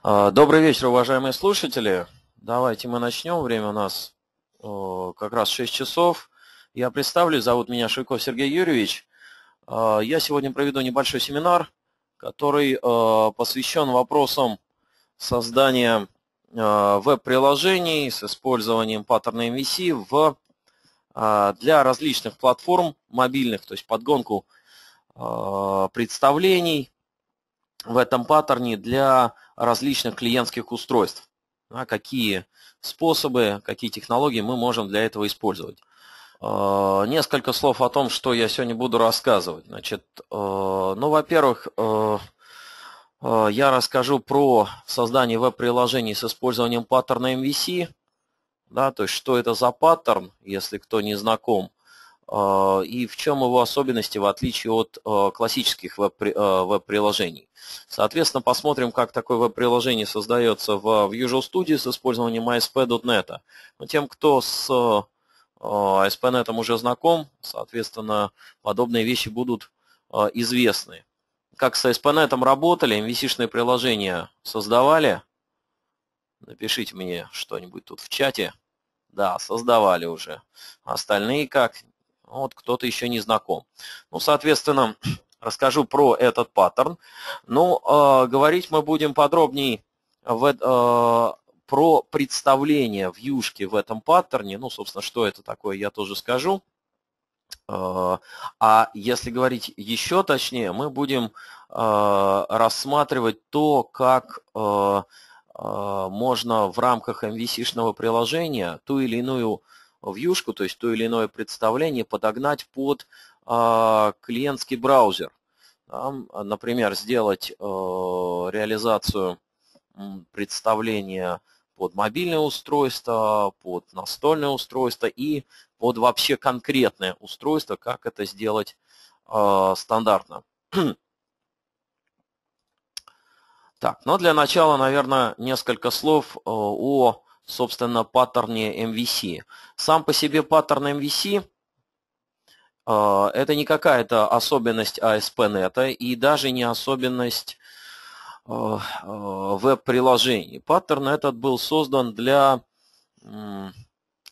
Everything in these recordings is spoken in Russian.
А, добрый вечер, уважаемые слушатели. Давайте мы начнем. Время у нас как раз 6 часов. Я представлю, зовут меня Шуйков Сергей Юрьевич. А, я сегодня проведу небольшой семинар, который посвящен вопросам создания а, веб-приложений с использованием паттерна MVC в, для различных платформ мобильных, то есть подгонку представлений в этом паттерне для различных клиентских устройств. А какие способы, какие технологии мы можем для этого использовать. Э, несколько слов о том, что я сегодня буду рассказывать. Значит, э, ну, во-первых, э, я расскажу про создание веб-приложений с использованием паттерна MVC, да, то есть что это за паттерн, если кто не знаком. А, и в чем его особенности в отличие от а, классических а, веб-приложений. Соответственно, посмотрим, как такое веб-приложение создается в Visual Studio с использованием ASP.NET. Но тем, кто с ASP.NET уже знаком, соответственно, подобные вещи будут известны. Как с ASP.NET работали, MVC-шные приложения создавали. Напишите мне что-нибудь тут в чате. Да, создавали уже. Остальные как? А вот кто-то еще не знаком. Ну, соответственно, расскажу про этот паттерн. Ну, э, говорить мы будем подробнее в, э, про представление вьюшки в этом паттерне. Ну, собственно, что это такое, я тоже скажу. Э, а если говорить еще точнее, мы будем э, рассматривать то, как э, можно в рамках MVC-шного приложения ту или иную вьюшку, то есть то или иное представление, подогнать под а, клиентский браузер. А, например, сделать э, реализацию представления под мобильное устройство, под настольное устройство и под вообще конкретное устройство, как это сделать э, стандартно. так, но ну, для начала, наверное, несколько слов э, о собственно, паттерне MVC. Сам по себе паттерн MVC э, а, это не какая-то особенность ASP.NET а и даже не особенность э, веб-приложений. Паттерн этот был создан для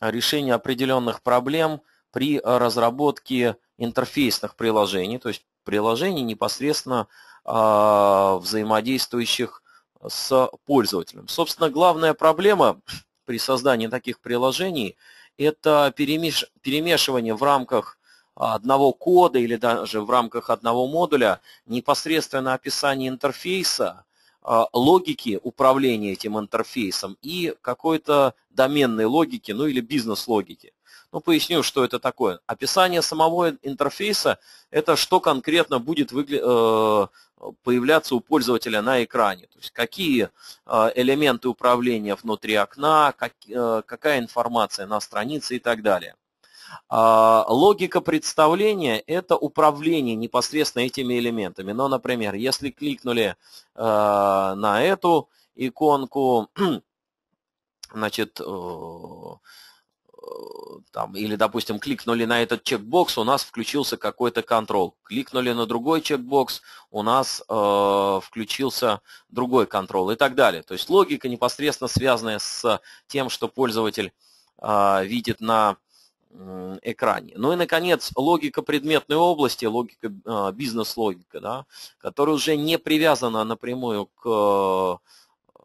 решения определенных проблем при разработке интерфейсных приложений, то есть приложений непосредственно взаимодействующих с пользователем. Собственно, главная проблема при создании таких приложений, это перемеш... перемешивание в рамках а, одного кода или даже в рамках одного модуля непосредственно описание интерфейса, а, логики управления этим интерфейсом и какой-то доменной логики, ну или бизнес-логики. Ну, поясню, что это такое. Описание самого интерфейса – это что конкретно будет выгля... Э, появляться у пользователя на экране. То есть какие а, элементы управления внутри окна, э, какая информация на странице и так далее. А, логика представления – это управление непосредственно этими элементами. Но, например, если кликнули э, на эту иконку, значит, э, там, или, допустим, кликнули на этот чекбокс, у нас включился какой-то контрол. Кликнули на другой чекбокс, у нас э, включился другой контрол и так далее. То есть логика непосредственно связанная с тем, что пользователь э, видит на э, экране. Ну и, наконец, логика предметной области, логика э, бизнес-логика, да, которая уже не привязана напрямую к э, э,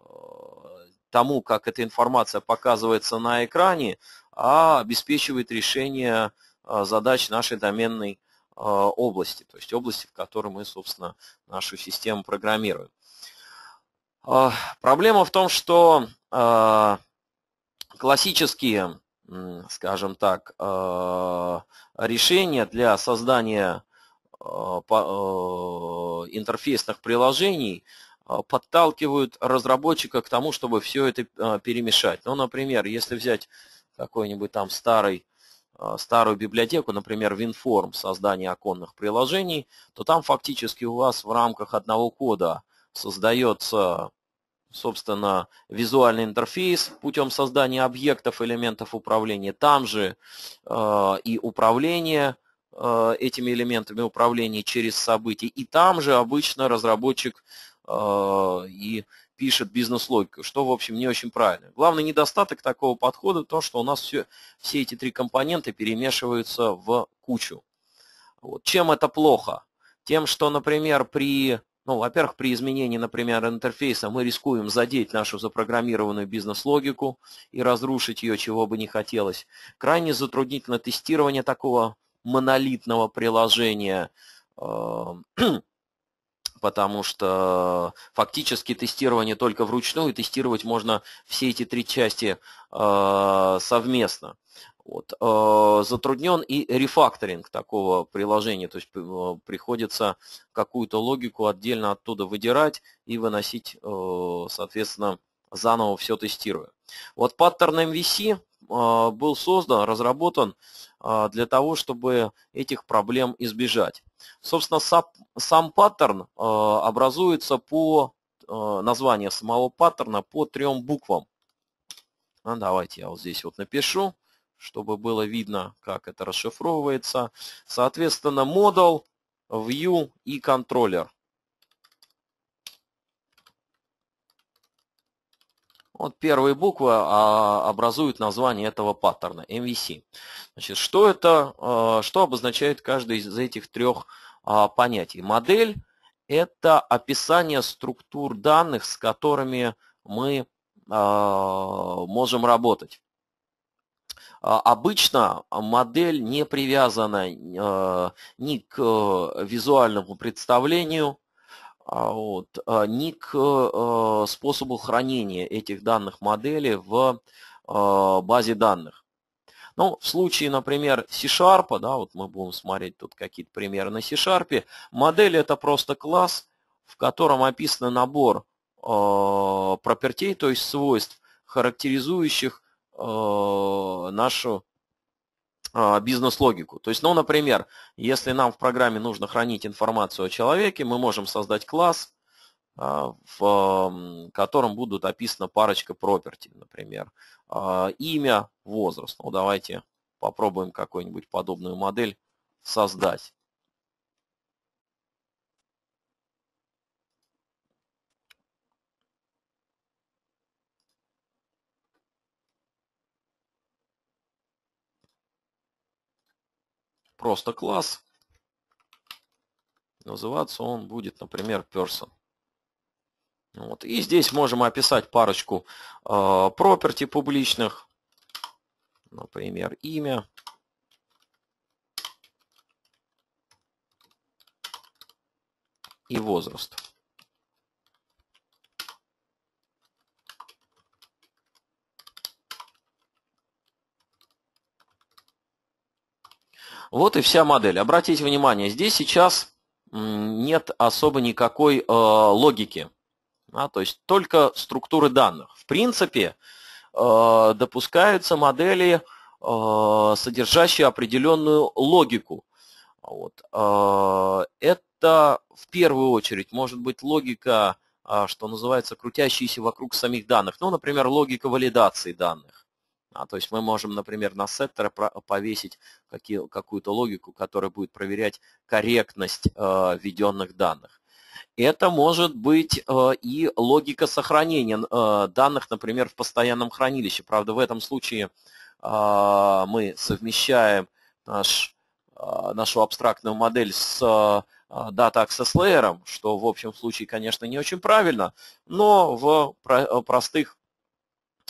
тому, как эта информация показывается на экране, а обеспечивает решение а, задач нашей доменной а, области, то есть области, в которой мы, собственно, нашу систему программируем. А, проблема в том, что классические, скажем так, решения для создания интерфейсных приложений подталкивают разработчика к тому, чтобы все это перемешать. Ну, например, если взять какой-нибудь там старый, а, старую библиотеку, например, WinForm, создание оконных приложений, то там фактически у вас в рамках одного кода создается собственно, визуальный интерфейс путем создания объектов, элементов управления. Там же а, и управление а, этими элементами управления через события. И там же обычно разработчик э, и пишет бизнес-логику, что, в общем, не очень правильно. Главный недостаток такого подхода то, что у нас все, все эти три компонента перемешиваются в кучу. Вот. Чем это плохо? Тем, что, например, при, ну, во-первых, при изменении, например, интерфейса мы рискуем задеть нашу запрограммированную бизнес-логику и разрушить ее, чего бы не хотелось. Крайне затруднительно тестирование такого монолитного приложения, э, ну, потому что фактически тестирование только вручную, тестировать можно все эти три части а, совместно. Вот. А, Затруднен и рефакторинг такого приложения, то есть а, приходится какую-то логику отдельно оттуда выдирать и выносить, соответственно, заново все тестируя. Вот паттерн MVC был создан, разработан для того, чтобы этих проблем избежать. Собственно, сам, сам паттерн э, образуется по э, названию самого паттерна по трем буквам. А давайте я вот здесь вот напишу, чтобы было видно, как это расшифровывается. Соответственно, модул, view и контроллер. Вот первые буквы а, образуют название этого паттерна, MVC. Значит, что, это, э, что обозначает каждый из этих трех а, понятий? Модель – это описание структур данных, с которыми мы а, можем работать. Обычно модель не привязана э, ни к э, визуальному представлению, а, вот. А, Ни к а, способу хранения этих данных модели в базе данных. Ну, в случае, например, C-Sharp, да, вот мы будем смотреть тут какие-то примеры на C-Sharp, модель это просто класс, в котором описан набор пропертей, то есть свойств, характеризующих нашу а, бизнес-логику. То есть, ну, например, если нам в программе нужно хранить информацию о человеке, мы можем создать класс, а, в котором будут описана парочка проперти, например, а, имя, возраст. Ну, давайте попробуем какую-нибудь подобную модель создать. просто класс. Называться он будет, например, person. Вот. И здесь можем описать парочку а, property публичных, например, имя. и возраст. Вот и вся модель. Обратите внимание, здесь сейчас нет особо никакой э, логики, да, то есть только структуры данных. В принципе, э, допускаются модели, э, содержащие определенную логику. Вот. Э, это в первую очередь может быть логика, э, что называется, крутящаяся вокруг самих данных. Ну, например, логика валидации данных а, то есть мы можем, например, на сеттера а, повесить какую-то логику, которая будет проверять корректность э, введенных данных. Это может быть э, и логика сохранения э, данных, например, в постоянном хранилище. Правда, в этом случае э, мы совмещаем наш, э, нашу абстрактную модель с э, Data Access Layer, что в общем случае, конечно, не очень правильно, но в про простых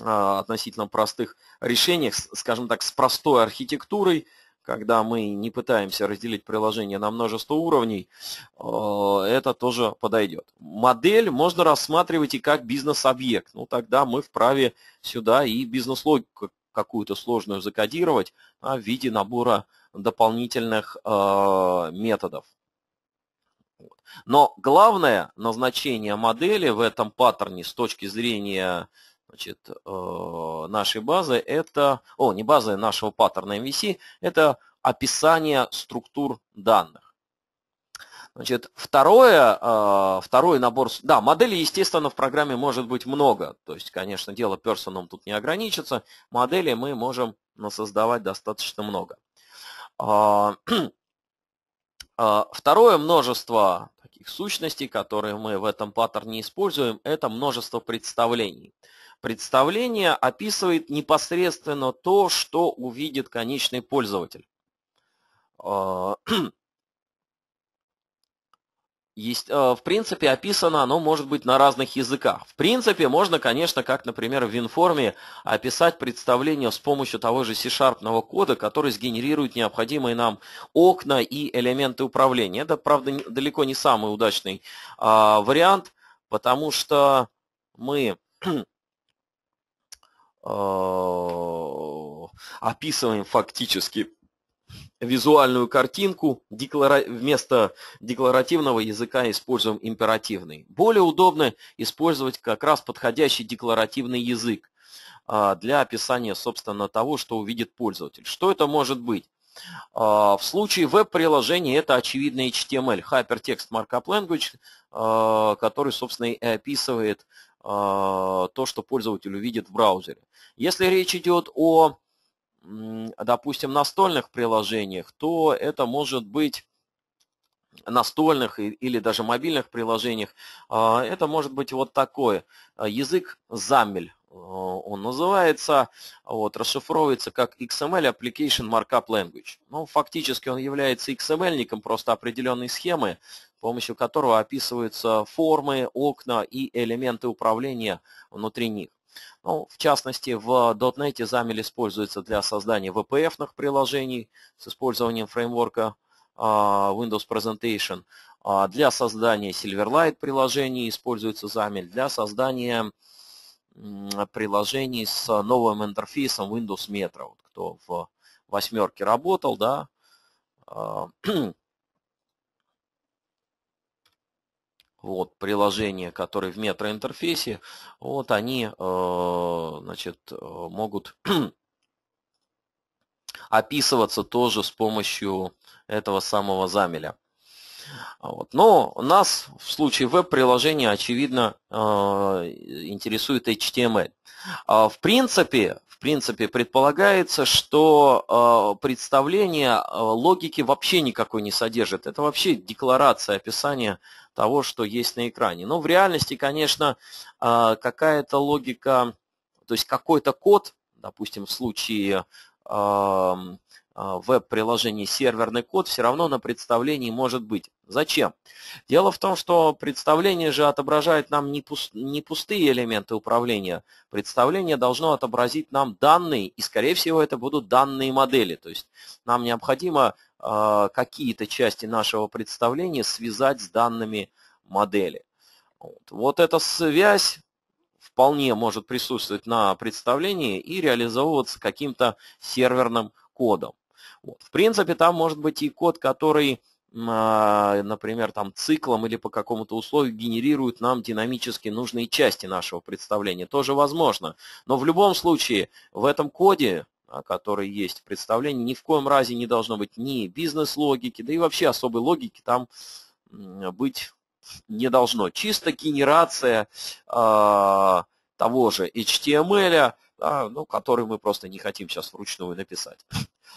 а, относительно простых решениях, скажем так, с простой архитектурой, когда мы не пытаемся разделить приложение на множество уровней, а, это тоже подойдет. Модель можно рассматривать и как бизнес-объект. Ну, тогда мы вправе сюда и бизнес-логику какую-то сложную закодировать а, в виде набора дополнительных методов. Но главное назначение модели в этом паттерне с точки зрения Значит, э, нашей базы это, о, не базы нашего паттерна MVC, это описание структур данных. Значит, второе, э, второй набор, да, моделей, естественно, в программе может быть много. То есть, конечно, дело персоном тут не ограничится. Моделей мы можем создавать достаточно много. А, э, второе множество таких сущностей, которые мы в этом паттерне используем, это множество представлений. Представление описывает непосредственно то, что увидит конечный пользователь. А, есть, а, в принципе, описано оно может быть на разных языках. В принципе, можно, конечно, как, например, в WinForm описать представление с помощью того же C-sharpного кода, который сгенерирует необходимые нам окна и элементы управления. Это, правда, далеко не самый удачный а, вариант, потому что мы Э, описываем фактически визуальную картинку, деклара... вместо декларативного языка используем императивный. Более удобно использовать как раз подходящий декларативный язык э, для описания, собственно, того, что увидит пользователь. Что это может быть? Э, в случае веб приложения это очевидный HTML, Hypertext Markup Language, который, собственно, и описывает а, то, что пользователь увидит в браузере. Если речь идет о, допустим, настольных приложениях, то это может быть настольных или даже мобильных приложениях, а, это может быть вот такой а, Язык замель он называется, вот, расшифровывается как XML Application Markup Language. Ну, фактически он является XML-ником просто определенной схемы, помощью которого описываются формы, окна и элементы управления внутри них. Ну, в частности, в .NET XAML используется для создания VPF-ных приложений с использованием фреймворка а, Windows Presentation. А для создания Silverlight приложений используется XAML. Для создания приложений с новым интерфейсом Windows Metro. Вот кто в восьмерке работал, да, а, вот, приложения, которые в метроинтерфейсе, вот они э, значит, э, могут описываться тоже с помощью этого самого замеля. А вот. Но нас в случае веб-приложения, очевидно, э, интересует HTML. Эм а в принципе, в принципе, предполагается, что представление логики вообще никакой не содержит. Это вообще декларация описания того, что есть на экране. Но в реальности, конечно, а, какая-то логика, то есть какой-то код, допустим, в случае а, веб-приложении серверный код все равно на представлении может быть. Зачем? Дело в том, что представление же отображает нам не пустые элементы управления. Представление должно отобразить нам данные, и, скорее всего, это будут данные модели. То есть нам необходимо а, какие-то части нашего представления связать с данными модели. Вот, вот эта связь вполне может присутствовать на представлении и реализовываться каким-то серверным кодом. Вот. В принципе, там может быть и код, который, а, например, там циклом или по какому-то условию генерирует нам динамически нужные части нашего представления. Тоже возможно. Но в любом случае в этом коде а, которые есть в представлении, ни в коем разе не должно быть ни бизнес-логики, да и вообще особой логики там быть не должно. Чисто генерация э, того же HTML, да, ну, который мы просто не хотим сейчас вручную написать.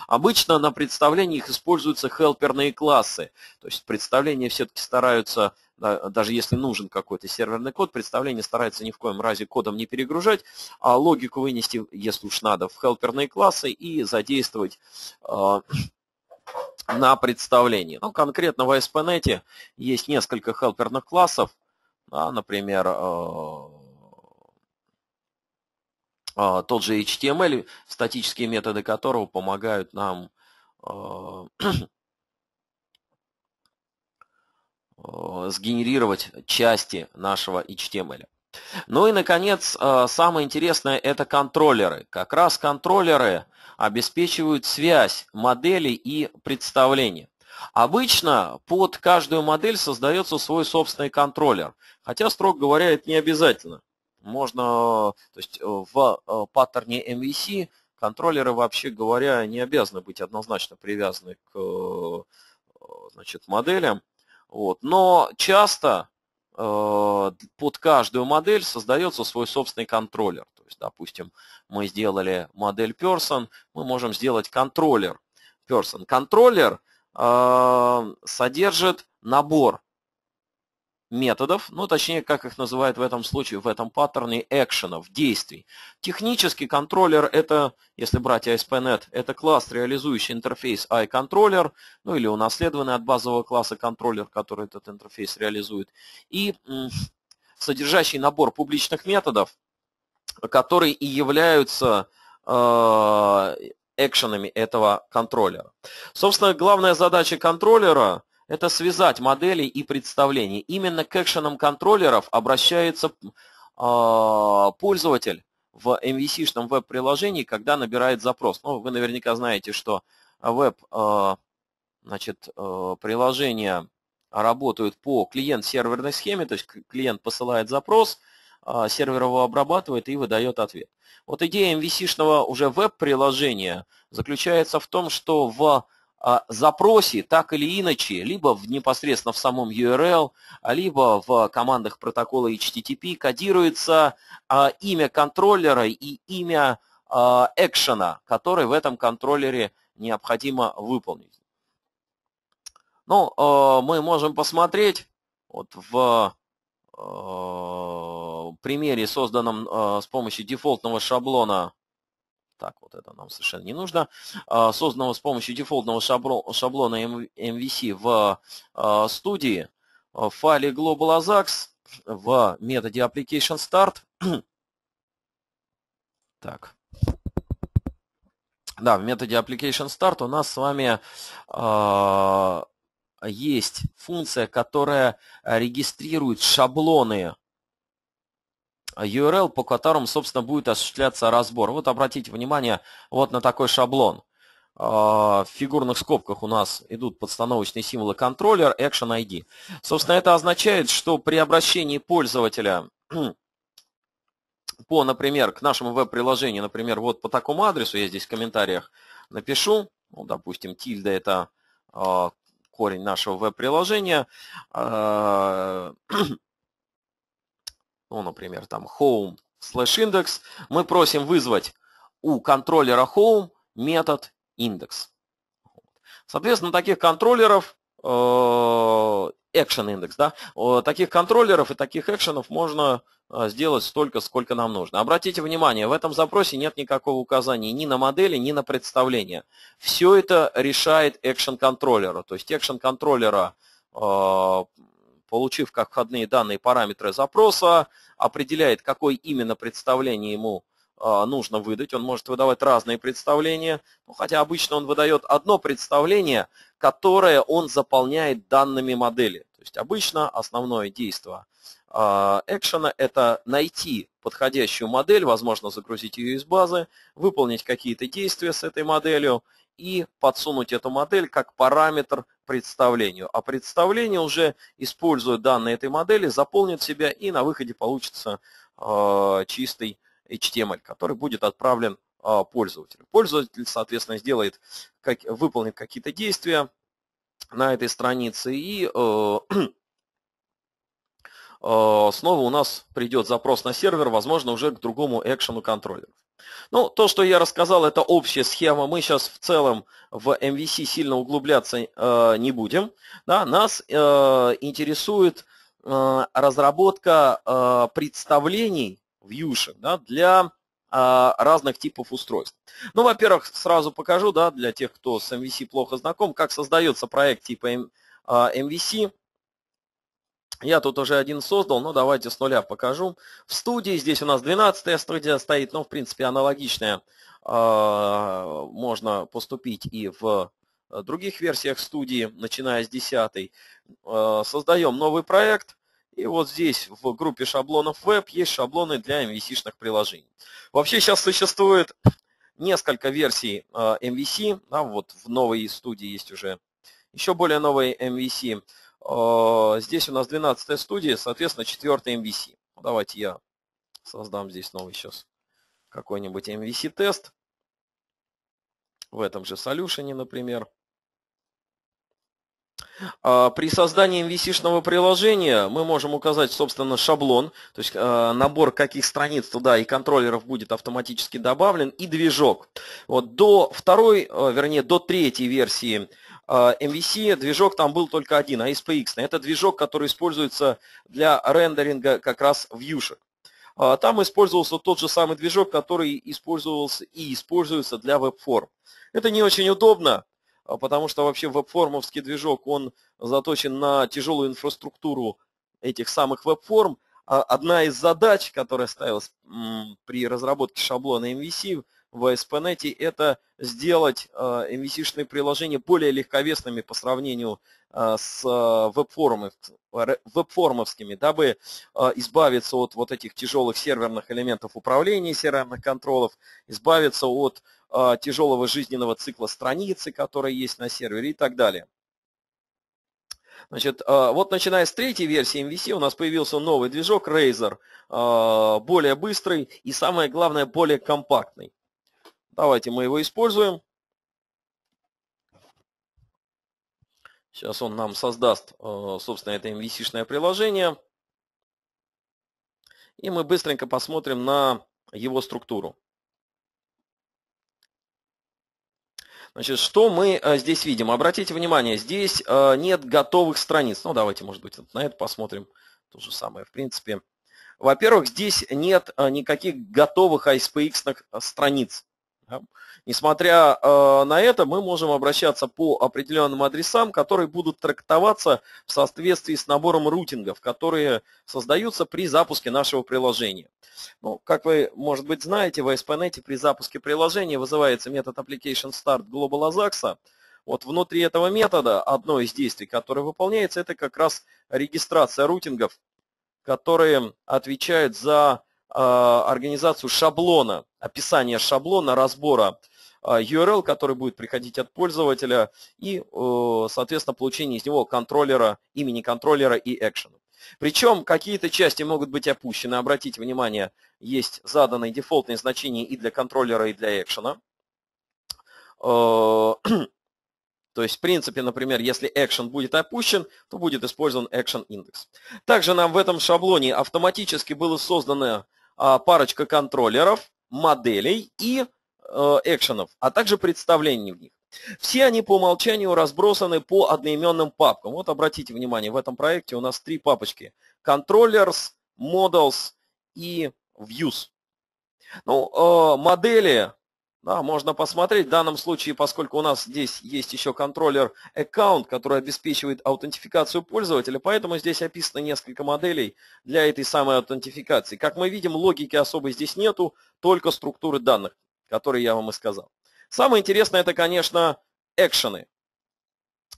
Обычно на представлениях используются хелперные классы, то есть представления все-таки стараются даже если нужен какой-то серверный код, представления стараются ни в коем разе кодом не перегружать, а логику вынести, если уж надо, в хелперные классы и задействовать а, на представлении. Ну, конкретно в ASP.NET есть несколько хелперных классов, да, например, а, а, тот же HTML, статические методы которого помогают нам а, а, сгенерировать части нашего HTML. Ну и, наконец, самое интересное – это контроллеры. Как раз контроллеры обеспечивают связь моделей и представления. Обычно под каждую модель создается свой собственный контроллер, хотя, строго говоря, это не обязательно – можно, то есть э, в э, паттерне MVC контроллеры, вообще говоря, не обязаны быть однозначно привязаны к э, значит, моделям. Вот. Но часто под каждую модель создается свой собственный контроллер. То есть, допустим, мы сделали модель person, мы можем сделать контроллер person. Контроллер содержит набор методов, ну точнее, как их называют в этом случае, в этом паттерне экшенов, действий. Технический контроллер это, если брать ASP.NET, это класс, реализующий интерфейс iController, ну или унаследованный от базового класса контроллер, который этот интерфейс реализует, и содержащий набор публичных методов, которые и являются а, экшенами этого контроллера. Собственно, главная задача контроллера – это связать модели и представления. Именно к экшенам контроллеров обращается э, пользователь в MVC-шном веб-приложении, когда набирает запрос. Ну, вы наверняка знаете, что веб, э, э, приложения работают по клиент-серверной схеме, то есть клиент посылает запрос, э, сервер его обрабатывает и выдает ответ. Вот идея MVC-шного уже веб-приложения заключается в том, что в а, запросе так или иначе, либо в, непосредственно в самом URL, а, либо в командах протокола HTTP кодируется а, имя контроллера и имя экшена, который в этом контроллере необходимо выполнить. Ну, мы можем посмотреть вот в примере, созданном с помощью дефолтного шаблона так вот, это нам совершенно не нужно, а, созданного с помощью дефолтного шаблона MVC в а, студии, а, в файле Global Ajax, в методе application start. так. Да, в методе application start у нас с вами есть функция, которая регистрирует шаблоны а URL, по которому, собственно, будет осуществляться разбор. Вот обратите внимание вот на такой шаблон. А, в фигурных скобках у нас идут подстановочные символы контроллер, action ID. Собственно, это означает, что при обращении пользователя по, например, к нашему веб-приложению, например, вот по такому адресу, я здесь в комментариях напишу, ну, допустим, тильда – это а, корень нашего веб-приложения, ну, например, там home slash index, мы просим вызвать у контроллера home метод index. Соответственно, таких контроллеров э, action index, да, э, таких контроллеров и таких экшенов можно э, сделать столько, сколько нам нужно. Обратите внимание, в этом запросе нет никакого указания ни на модели, ни на представление. Все это решает action контроллера. То есть action контроллера получив как входные данные параметры запроса, определяет, какое именно представление ему а, нужно выдать. Он может выдавать разные представления, ну, хотя обычно он выдает одно представление, которое он заполняет данными модели. То есть обычно основное действие а, экшена – это найти подходящую модель, возможно, загрузить ее из базы, выполнить какие-то действия с этой моделью и подсунуть эту модель как параметр представлению. А представление уже, используя данные этой модели, заполнит себя и на выходе получится э, чистый HTML, эм который будет отправлен э, пользователю. Пользователь, соответственно, сделает, как, выполнит какие-то действия на этой странице и э, Э, снова у нас придет запрос на сервер, возможно, уже к другому экшену контроллеру. Ну, то, что я рассказал, это общая схема. Мы сейчас в целом в MVC сильно углубляться э, не будем. Да, нас э, интересует э, разработка э, представлений в Юше да, для э, разных типов устройств. Ну, во-первых, сразу покажу, да, для тех, кто с MVC плохо знаком, как создается проект типа э, MVC. Я тут уже один создал, но давайте с нуля покажу. В студии, здесь у нас 12 студия стоит, но ну, в принципе аналогичная. А, можно поступить и в э, других версиях студии, начиная с 10. А, создаем новый проект. И вот здесь в группе шаблонов веб есть шаблоны для MVC-шных приложений. Вообще сейчас существует несколько версий а, MVC. Да, вот в новой студии есть уже еще более новые MVC. А, здесь у нас 12 студия, соответственно, 4 MVC. Ну, давайте я создам здесь новый сейчас какой-нибудь MVC-тест. В этом же solution, например. А, при создании MVC-шного приложения мы можем указать, собственно, шаблон, то есть а, набор каких страниц туда и контроллеров будет автоматически добавлен, и движок. Вот до второй, вернее, до третьей версии а, MVC движок там был только один, а SPX. Это движок, который используется для рендеринга как раз вьюшек. А, там использовался тот же самый движок, который использовался и используется для веб-форм. Это не очень удобно, а, потому что вообще веб-формовский движок, он заточен на тяжелую инфраструктуру этих самых веб-форм. Одна из задач, которая ставилась при разработке шаблона MVC, в ASP.NET, это сделать э, MVC-шные приложения более легковесными по сравнению э, с э, веб-формовскими, дабы избавиться от вот этих тяжелых серверных элементов управления, серверных контролов, избавиться от тяжелого жизненного цикла страницы, которая есть на сервере и так далее. Значит, вот начиная с третьей версии MVC у нас появился новый движок Razer, более быстрый и самое главное более компактный. Давайте мы его используем. Сейчас он нам создаст, э, собственно, это MVC-шное приложение. И мы быстренько посмотрим на его структуру. Значит, что мы э, здесь видим? Обратите внимание, здесь э, нет готовых страниц. Ну, давайте, может быть, на это посмотрим. То же самое, в принципе. Во-первых, здесь нет никаких готовых ISPX страниц. Да? Несмотря э, на это, мы можем обращаться по определенным адресам, которые будут трактоваться в соответствии с набором рутингов, которые создаются при запуске нашего приложения. Ну, как вы, может быть, знаете, в ASP.NET при запуске приложения вызывается метод ApplicationStart Global Ajax. Вот внутри этого метода одно из действий, которое выполняется, это как раз регистрация рутингов, которые отвечают за Э, организацию шаблона, описание шаблона разбора э, URL, который будет приходить от пользователя, и, э, соответственно, получение из него контроллера, имени контроллера и экшена. Причем какие-то части могут быть опущены. Обратите внимание, есть заданные дефолтные значения и для контроллера, и для экшена. То есть, в принципе, например, если action будет опущен, то будет использован action index. Также нам в этом шаблоне автоматически было создано а, парочка контроллеров, моделей и э, экшенов, а также представлений в них. Все они по умолчанию разбросаны по одноименным папкам. Вот обратите внимание, в этом проекте у нас три папочки. Controllers, Models и Views. Ну, э, модели да, можно посмотреть. В данном случае, поскольку у нас здесь есть еще контроллер аккаунт, который обеспечивает аутентификацию пользователя, поэтому здесь описано несколько моделей для этой самой аутентификации. Как мы видим, логики особой здесь нету, только структуры данных, которые я вам и сказал. Самое интересное это, конечно, экшены.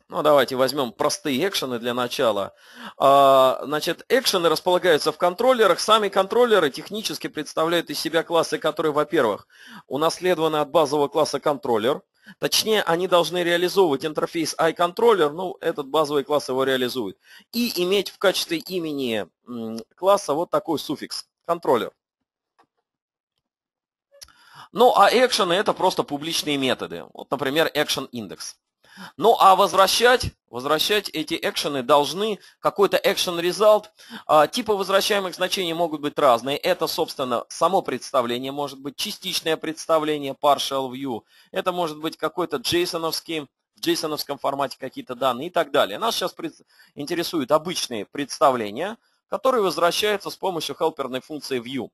Ну, давайте возьмем простые экшены для начала. А, значит, экшены располагаются в контроллерах. Сами контроллеры технически представляют из себя классы, которые, во-первых, унаследованы от базового класса контроллер. Точнее, они должны реализовывать интерфейс iController, ну, этот базовый класс его реализует. И иметь в качестве имени класса вот такой суффикс – контроллер. Ну, а экшены – это просто публичные методы. Вот, например, action index. Ну а возвращать, возвращать эти экшены должны какой-то экшен результат. А, типы возвращаемых значений могут быть разные. Это, собственно, само представление, может быть частичное представление, partial view. Это может быть какой-то джейсоновский в джейсоновском формате какие-то данные и так далее. Нас сейчас пред... интересуют обычные представления, которые возвращаются с помощью хелперной функции view.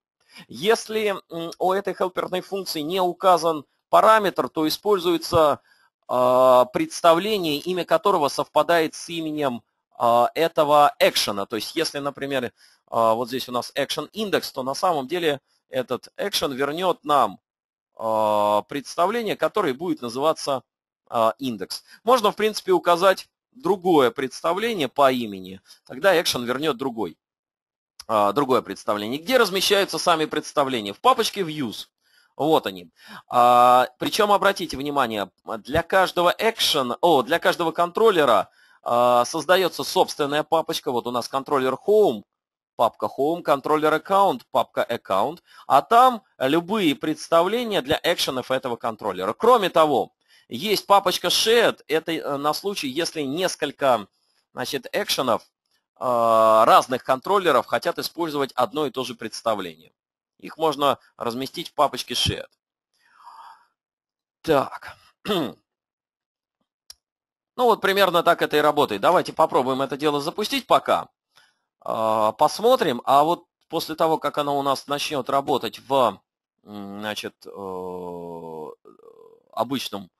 Если у этой хелперной функции не указан параметр, то используется а, представление, имя которого совпадает с именем а, этого экшена. То есть если, например, а, вот здесь у нас action индекс, то на самом деле этот action вернет нам представление, которое будет называться индекс. Можно, в принципе, указать другое представление по имени, тогда action вернет другой другое представление. Где размещаются сами представления? В папочке Views. Вот они. А, причем обратите внимание, для каждого экшен, о, для каждого контроллера а, создается собственная папочка. Вот у нас контроллер Home, папка Home, контроллер Account, папка Account, а там любые представления для экшенов этого контроллера. Кроме того, есть папочка shed, это э, на случай, если несколько значит, экшенов а, разных контроллеров хотят использовать одно и то же представление. Их можно разместить в папочке shared. Так. Ну вот примерно так это и работает. Давайте попробуем это дело запустить пока. А, посмотрим. А вот после того, как оно у нас начнет работать в значит, э, обычном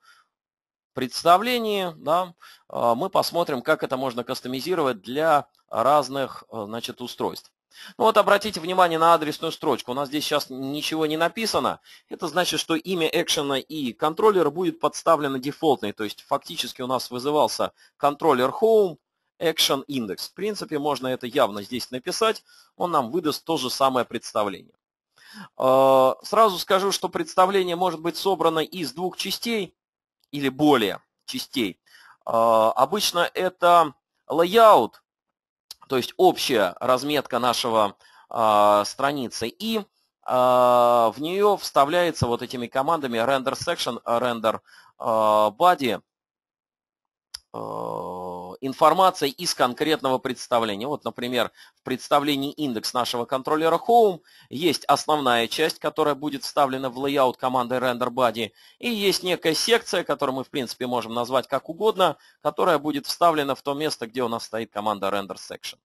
представлении, да, а, мы посмотрим, как это можно кастомизировать для разных э, значит, устройств. Ну вот обратите внимание на адресную строчку. У нас здесь сейчас ничего не написано. Это значит, что имя экшена и контроллер будет подставлено дефолтной. То есть фактически у нас вызывался контроллер home, action index. В принципе, можно это явно здесь написать. Он нам выдаст то же самое представление. А, сразу скажу, что представление может быть собрано из двух частей или более частей. А, обычно это layout то есть общая разметка нашего э, страницы, и э, в нее вставляется вот этими командами render section, render э, body, э, информация из конкретного представления. Вот, например, в представлении индекс нашего контроллера Home есть основная часть, которая будет вставлена в layout команды RenderBody, и есть некая секция, которую мы, в принципе, можем назвать как угодно, которая будет вставлена в то место, где у нас стоит команда RenderSection.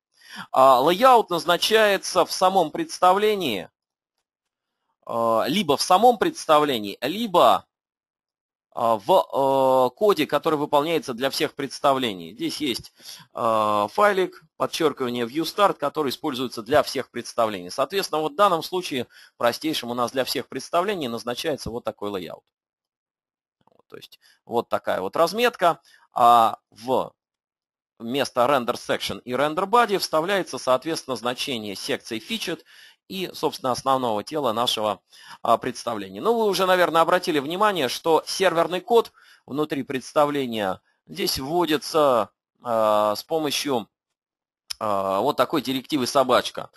А, layout назначается в самом представлении, а, либо в самом представлении, либо а, в а, коде, который выполняется для всех представлений. Здесь есть а, файлик, подчеркивание ViewStart, который используется для всех представлений. Соответственно, вот в данном случае простейшим у нас для всех представлений назначается вот такой layout. То есть вот такая вот разметка, а в вместо render section и render body вставляется, соответственно, значение секции featured и, собственно, основного тела нашего а, представления. Ну, вы уже, наверное, обратили внимание, что серверный код внутри представления здесь вводится а, с помощью а, вот такой директивы собачка.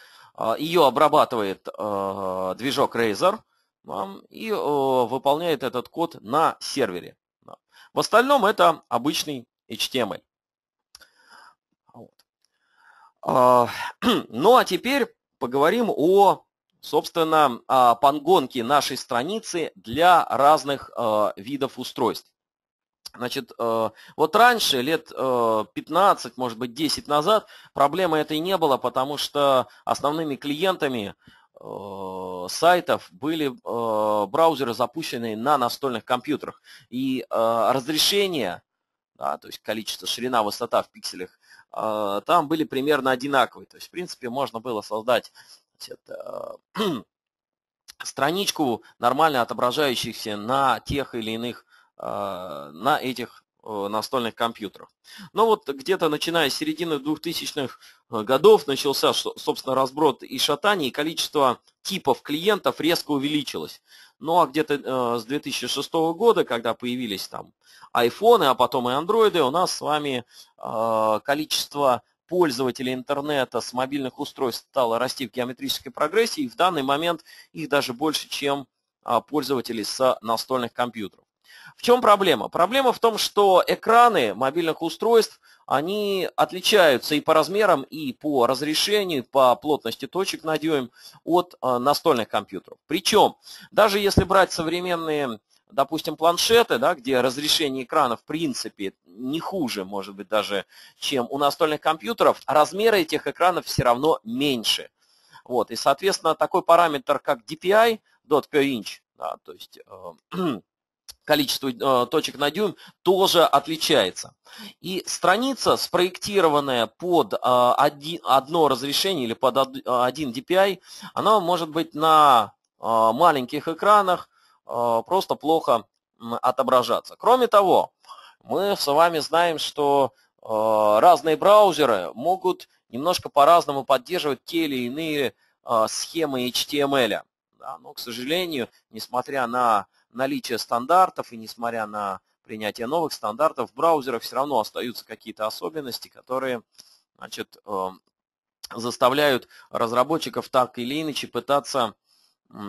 Ее обрабатывает движок Razer и выполняет этот код на сервере. В остальном это обычный HTML. Ну а теперь поговорим о, собственно, а, пангонке нашей страницы для разных а, видов устройств. Значит, э, вот раньше, лет 15, э, может быть 10 назад, проблемы этой не было, потому что основными клиентами э, сайтов были браузеры, запущенные на настольных компьютерах. И разрешение, да, то есть количество, ширина, высота в пикселях, а, там были примерно одинаковые. То есть, в принципе, можно было создать значит, а, страничку, нормально отображающихся на тех или иных, а, на этих настольных компьютерах. Но вот где-то начиная с середины 2000-х э, годов начался, собственно, разброд и шатание, и количество типов клиентов резко увеличилось. Ну а где-то э, с 2006 года, когда появились там айфоны, а потом и андроиды, у нас с вами э, количество пользователей интернета с мобильных устройств стало расти в геометрической прогрессии, и в данный момент их даже больше, чем а, пользователей с настольных компьютеров. В чем проблема? Проблема в том, что экраны мобильных устройств, они отличаются и по размерам, и по разрешению, по плотности точек на дюйм от э, настольных компьютеров. Причем, даже если брать современные допустим, планшеты, да, где разрешение экрана в принципе не хуже, может быть, даже, чем у настольных компьютеров, размеры этих экранов все равно меньше. Вот, и, соответственно, такой параметр, как DPI, dot per inch, да, то есть э, количество э, точек на дюйм тоже отличается. И страница, спроектированная под э, одно разрешение или под э, один DPI, она может быть на маленьких экранах просто плохо отображаться. Кроме того, мы с вами знаем, что разные браузеры могут немножко по-разному поддерживать те или иные схемы HTML. но, к сожалению, несмотря на наличие стандартов и несмотря на принятие новых стандартов, в браузерах все равно остаются какие-то особенности, которые значит, эм, заставляют разработчиков так или иначе пытаться э,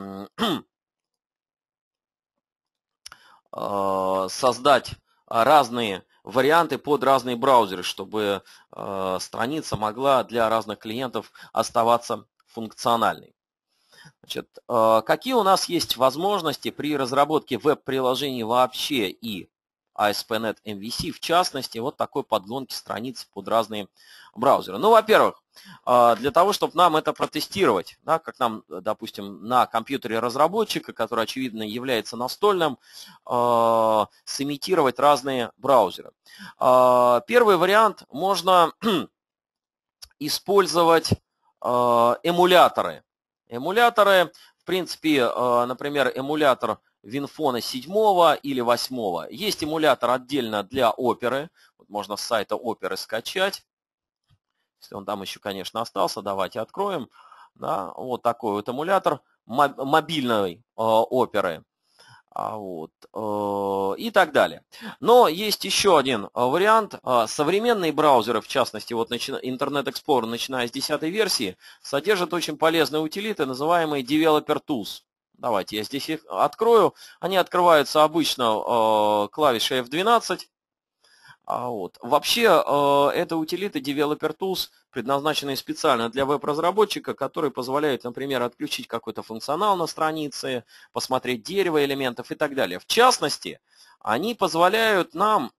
создать разные варианты под разные браузеры, чтобы э, страница могла для разных клиентов оставаться функциональной. Значит, э, какие у нас есть возможности при разработке веб-приложений вообще и ASP.NET MVC, в частности, вот такой подгонки страниц под разные браузеры. Ну, во-первых, э, для того, чтобы нам это протестировать, да, как нам, допустим, на компьютере разработчика, который, очевидно, является настольным, э, сымитировать разные браузеры. Э, первый вариант – можно использовать э, эмуляторы эмуляторы. В принципе, э, например, эмулятор Винфона 7 или 8. Есть эмулятор отдельно для оперы. можно с сайта оперы скачать. Если он там еще, конечно, остался, давайте откроем. Да, вот такой вот эмулятор мобильной э, оперы а вот, э, и так далее. Но есть еще один э, вариант. А, современные браузеры, в частности, вот Internet Explorer, начиная с 10 версии, содержат очень полезные утилиты, называемые Developer Tools. Давайте я здесь их открою. Они открываются обычно э, клавишей F12, а вот. Вообще, а, эта утилита Developer Tools предназначена специально для веб-разработчика, который позволяет, например, отключить какой-то функционал на странице, посмотреть дерево элементов и так далее. В частности, они позволяют нам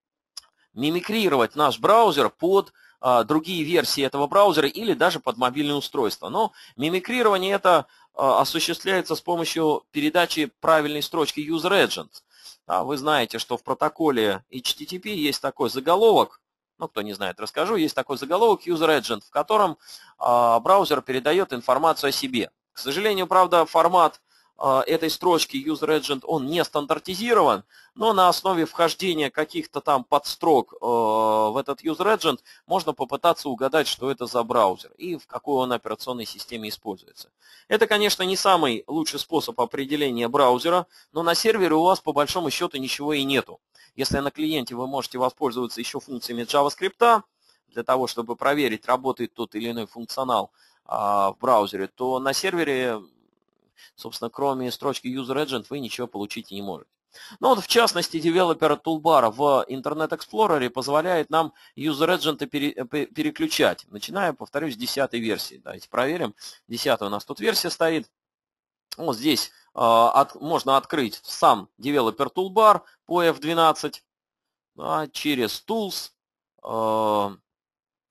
мимикрировать наш браузер под а, другие версии этого браузера или даже под мобильное устройство. Но мимикрирование это а, осуществляется с помощью передачи правильной строчки user agent – а вы знаете, что в протоколе HTTP есть такой заголовок, ну, кто не знает, расскажу, есть такой заголовок User Agent, в котором а, браузер передает информацию о себе. К сожалению, правда, формат а, этой строчки user agent, он не стандартизирован, но на основе вхождения каких-то там подстрок э, в этот user agent можно попытаться угадать, что это за браузер и в какой он операционной системе используется. Это, конечно, не самый лучший способ определения браузера, но на сервере у вас по большому счету ничего и нету. Если на клиенте вы можете воспользоваться еще функциями JavaScript, для того, чтобы проверить, работает тот или иной функционал а, в браузере, то на сервере Собственно, кроме строчки User Agent вы ничего получить не можете. Ну вот в частности девелопер Toolbar в Internet Explorer позволяет нам User Agent переключать, начиная, повторюсь, с 10 версии. Давайте проверим. 10 у нас тут версия стоит. Вот здесь э, от, можно открыть сам девелопер Toolbar по F12 да, через Tools, э, а,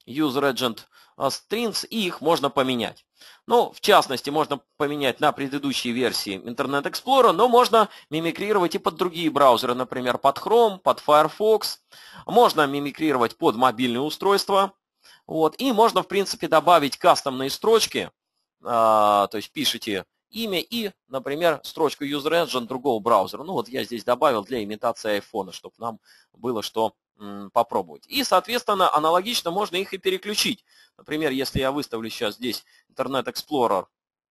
User Agent а, Strings, и их можно поменять. Ну, в частности, можно поменять на предыдущие версии Internet Explorer, но можно мимикрировать и под другие браузеры, например, под Chrome, под Firefox. Можно мимикрировать под мобильные устройства. Вот. И можно, в принципе, добавить кастомные строчки, а, то есть пишите имя и, например, строчку User Engine другого браузера. Ну вот я здесь добавил для имитации iPhone, чтобы нам было что попробовать. И, соответственно, аналогично можно их и переключить. Например, если я выставлю сейчас здесь Internet Explorer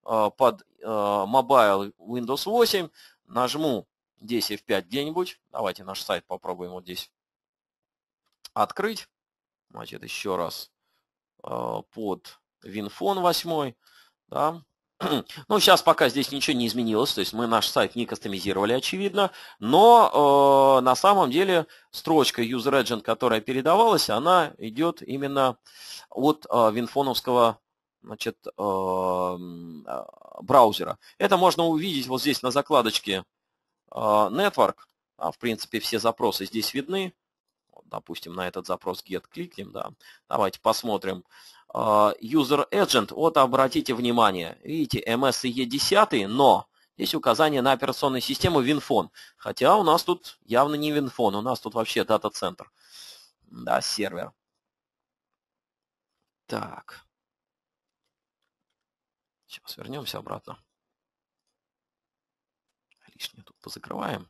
э, под Mobile э, Windows 8, нажму здесь F5 где-нибудь. Давайте наш сайт попробуем вот здесь открыть. Значит, еще раз э, под WinFone 8. Да. Ну, сейчас пока здесь ничего не изменилось, то есть мы наш сайт не кастомизировали, очевидно, но э, на самом деле строчка User которая передавалась, она идет именно от э, винфоновского значит, э, э, браузера. Это можно увидеть вот здесь на закладочке э, Network, а, в принципе все запросы здесь видны, допустим, на этот запрос get кликнем, да, давайте посмотрим. А, User Agent, вот обратите внимание, видите, MSE 10, но есть указание на операционную систему WinFone. Хотя у нас тут явно не WinFone, у нас тут вообще дата-центр. Да, сервер. Так. Сейчас вернемся обратно. Лишнее тут позакрываем.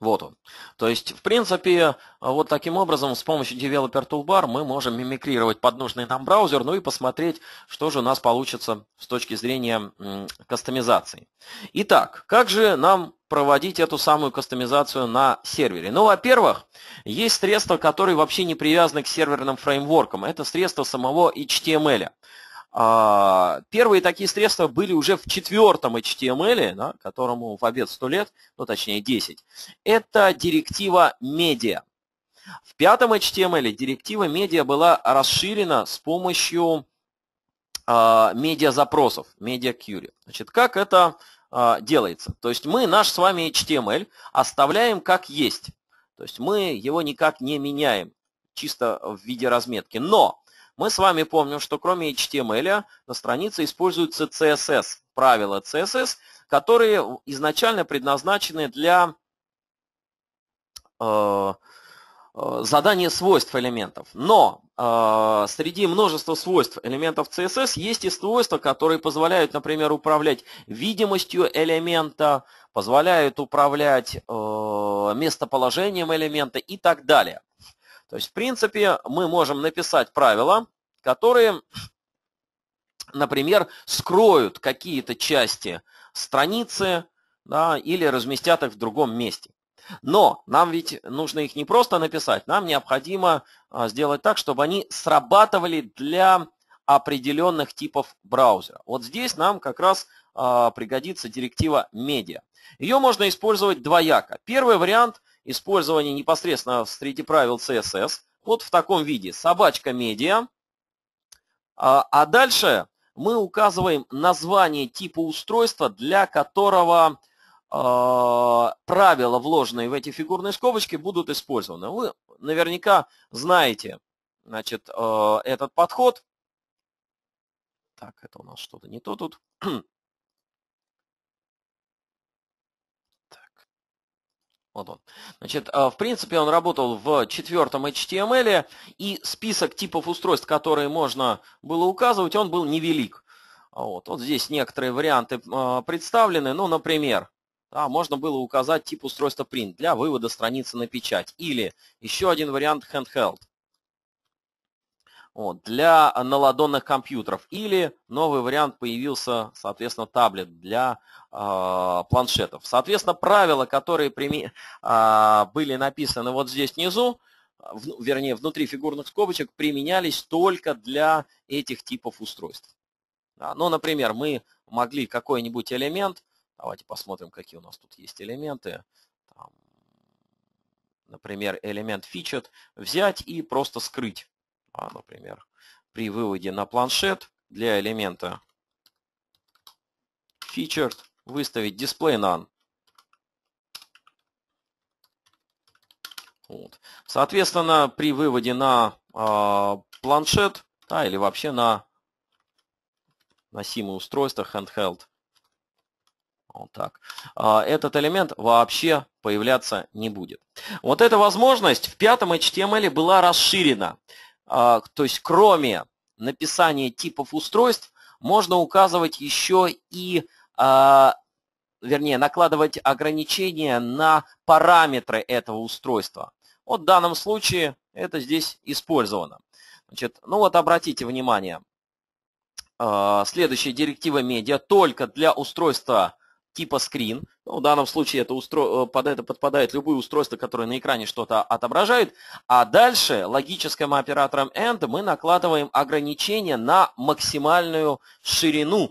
Вот он. То есть, в принципе, э, вот таким образом с помощью Developer Toolbar мы можем мимикрировать под нужный нам браузер, ну и посмотреть, что же у нас получится с точки зрения кастомизации. Итак, как же нам проводить эту самую кастомизацию на сервере? Ну, во-первых, есть средства, которые вообще не привязаны к серверным фреймворкам. Это средства самого HTML. А, первые такие средства были уже в четвертом HTML, эм да, которому в обед 100 лет, ну точнее 10. Это директива медиа. В пятом HTML эм директива медиа была расширена с помощью а, медиа-запросов, медиа-кьюри. Значит, как это а, делается? То есть мы наш с вами HTML эм оставляем как есть. То есть мы его никак не меняем, чисто в виде разметки. Но мы с вами помним, что кроме HTML на странице используются CSS, правила CSS, которые изначально предназначены для э, э задание свойств элементов. Но э, среди множества свойств элементов CSS есть и свойства, которые позволяют, например, управлять видимостью элемента, позволяют управлять э, местоположением элемента и так далее. То есть, в принципе, мы можем написать правила, которые, например, скроют какие-то части страницы да, или разместят их в другом месте. Но нам ведь нужно их не просто написать, нам необходимо а, сделать так, чтобы они срабатывали для определенных типов браузера. Вот здесь нам как раз а, пригодится директива медиа. Ее можно использовать двояко. Первый вариант использование непосредственно в среди правил CSS, вот в таком виде, собачка медиа. А, а дальше мы указываем название типа устройства, для которого а, правила, вложенные в эти фигурные скобочки, будут использованы. Вы наверняка знаете значит, э, этот подход. Так, это у нас что-то не то тут. Вот он. Значит, э, в принципе, он работал в четвертом HTML, эм и список типов устройств, которые можно было указывать, он был невелик. А вот, вот здесь некоторые варианты э, представлены. Ну, например, да, можно было указать тип устройства print для вывода страницы на печать. Или еще один вариант handheld вот, для э, наладонных компьютеров. Или новый вариант появился, соответственно, таблет для э, планшетов. Соответственно, правила, которые прими, э, были написаны вот здесь внизу, а, в, вернее, внутри фигурных скобочек, применялись только для этих типов устройств. Да, ну, например, мы могли какой-нибудь элемент, давайте посмотрим, какие у нас тут есть элементы, там, например, элемент featured, взять и просто скрыть а, например, при выводе на планшет для элемента featured выставить display none. Вот. Соответственно, при выводе на э, планшет да, или вообще на носимые устройства handheld, вот так. А, этот элемент вообще появляться не будет. Вот эта возможность в пятом HTML была расширена. А, то есть кроме написания типов устройств, можно указывать еще и, а, вернее, накладывать ограничения на параметры этого устройства. Вот в данном случае это здесь использовано. Значит, ну вот обратите внимание, а, следующая директива медиа только для устройства типа скрин. Ну, в данном случае это устро... Э, под это подпадает любые устройства, которые на экране что-то отображают. А дальше логическим оператором AND мы накладываем ограничение на максимальную ширину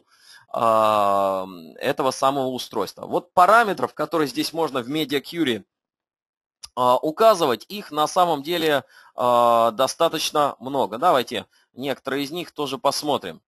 э, этого самого устройства. Вот параметров, которые здесь можно в MediaQuery э, указывать, их на самом деле э, достаточно много. Давайте некоторые из них тоже посмотрим.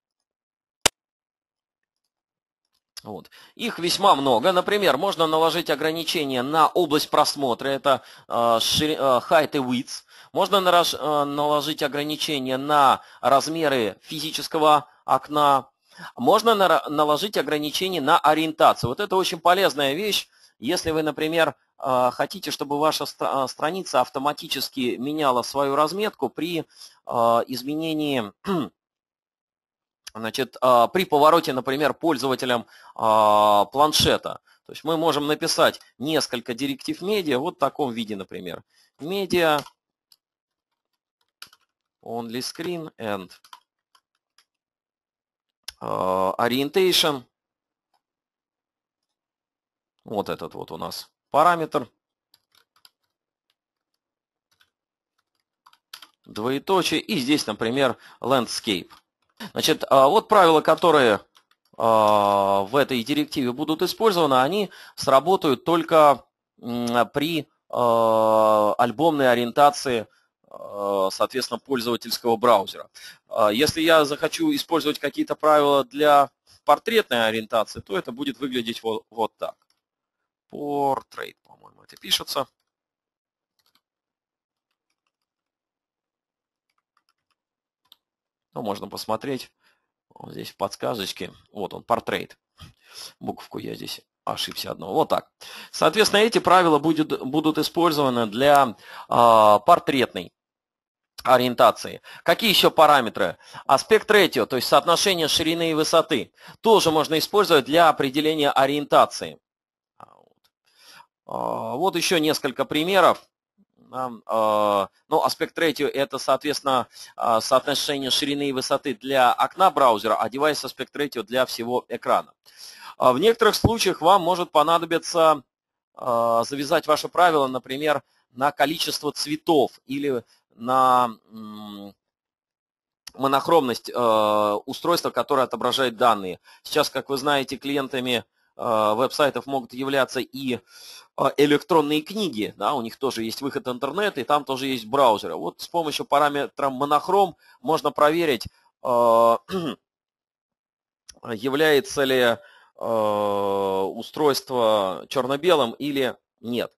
Вот. Их весьма много. Например, можно наложить ограничения на область просмотра, это э, э, height и width. Можно нараж, э, наложить ограничения на размеры физического окна. Можно на, наложить ограничения на ориентацию. Вот это очень полезная вещь, если вы, например, э, хотите, чтобы ваша стра э, страница автоматически меняла свою разметку при э, изменении Значит, а, при повороте, например, пользователям а, планшета. То есть мы можем написать несколько директив медиа вот в таком виде, например. Медиа only screen and а, orientation. Вот этот вот у нас параметр. Двоеточие. И здесь, например, landscape. Значит, а, вот правила, которые а, в этой директиве будут использованы, они сработают только при а, альбомной ориентации соответственно, пользовательского браузера. Если я захочу использовать какие-то правила для портретной ориентации, то это будет выглядеть вот, вот так. Portrait, по-моему, это пишется. Ну, можно посмотреть. Вот здесь подсказочки. Вот он, портрет. Буковку я здесь ошибся одного. Вот так. Соответственно, эти правила будет, будут использованы для э, портретной ориентации. Какие еще параметры? Аспект ratio, то есть соотношение ширины и высоты, тоже можно использовать для определения ориентации. А, а, вот еще несколько примеров. Да? Ну, аспект ratio – это, соответственно, а, соотношение ширины и высоты для окна браузера, а девайс аспект ratio для всего экрана. А, в некоторых случаях вам может понадобиться а, завязать ваше правило, например, на количество цветов или на монохромность устройства, которое отображает данные. Сейчас, как вы знаете, клиентами – а, веб-сайтов могут являться и а, электронные книги, да, у них тоже есть выход интернет, и там тоже есть браузеры. Вот с помощью параметра монохром можно проверить, а, является ли устройство черно-белым или нет.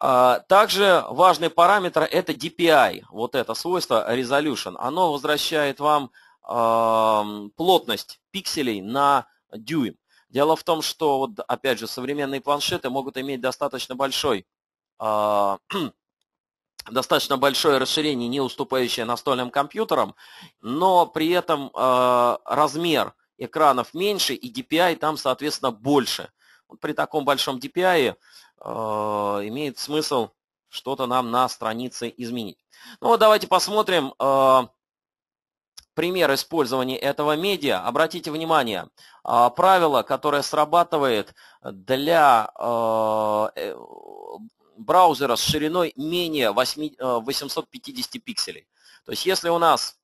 Также важный параметр это DPI, вот это свойство Resolution. Оно возвращает вам плотность пикселей на дюйм. Дело в том, что, вот, опять же, современные планшеты могут иметь достаточно большой э, достаточно большое расширение, не уступающее настольным компьютерам, но при этом э, размер экранов меньше и DPI там, соответственно, больше. Вот при таком большом DPI э, а, имеет смысл что-то нам на странице изменить. Ну вот давайте посмотрим, э, пример использования этого медиа, обратите внимание, а, правило, которое срабатывает для а, э, браузера с шириной менее 850 э, пикселей. То есть если у нас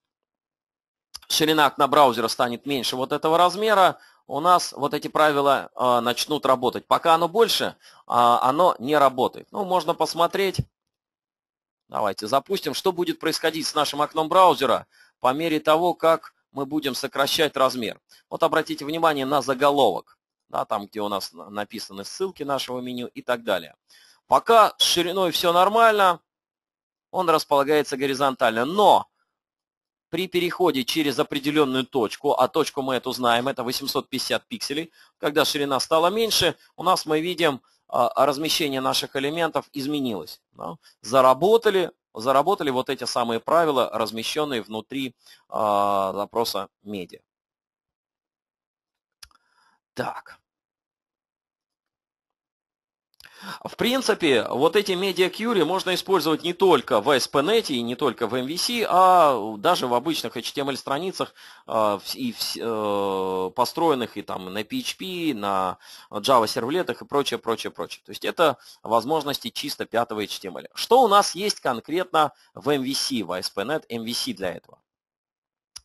ширина окна браузера станет меньше вот этого размера, у нас вот эти правила а, начнут работать. Пока оно больше, оно не работает. Ну, можно посмотреть. Давайте запустим, что будет происходить с нашим окном браузера – по мере того, как мы будем сокращать размер. Вот обратите внимание на заголовок, да, там, где у нас написаны ссылки нашего меню и так далее. Пока с шириной все нормально, он располагается горизонтально, но при переходе через определенную точку, а точку мы эту знаем, это 850 пикселей, когда ширина стала меньше, у нас мы видим а, размещение наших элементов изменилось. Заработали заработали вот эти самые правила, размещенные внутри а, запроса медиа. Так. В принципе, вот эти медиа query можно использовать не только в ASP.NET и не только в MVC, а даже в обычных HTML-страницах, а, и э, построенных и там на PHP, на Java сервлетах и прочее, прочее, прочее. То есть это возможности чисто пятого HTML. Что у нас есть конкретно в MVC, в ASP.NET MVC для этого?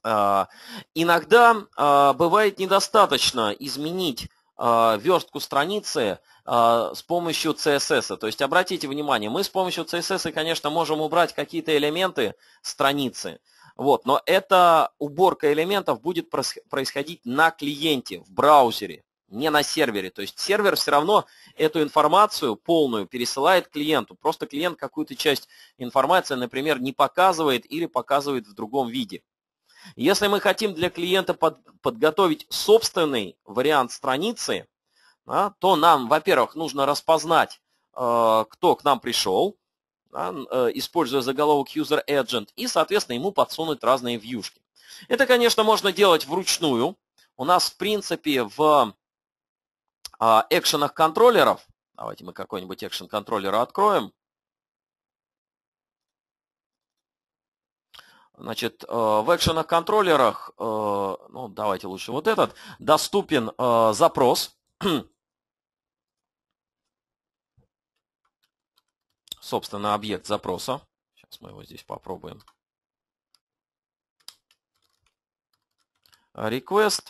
А, иногда а, бывает недостаточно изменить а, верстку страницы а, с помощью CSS. То есть обратите внимание, мы с помощью CSS, конечно, можем убрать какие-то элементы страницы, вот, но эта уборка элементов будет происходить на клиенте, в браузере, не на сервере. То есть сервер все равно эту информацию полную пересылает клиенту. Просто клиент какую-то часть информации, например, не показывает или показывает в другом виде. Если мы хотим для клиента под, подготовить собственный вариант страницы, да, то нам, во-первых, нужно распознать, э, кто к нам пришел, да, э, используя заголовок User Agent, и, соответственно, ему подсунуть разные вьюшки. Это, конечно, можно делать вручную. У нас, в принципе, в э, экшенах контроллеров, давайте мы какой-нибудь экшен контроллера откроем, Значит, э, в экшена-контроллерах, э, ну давайте лучше вот этот, доступен э, запрос. Собственно, объект запроса. Сейчас мы его здесь попробуем. Request.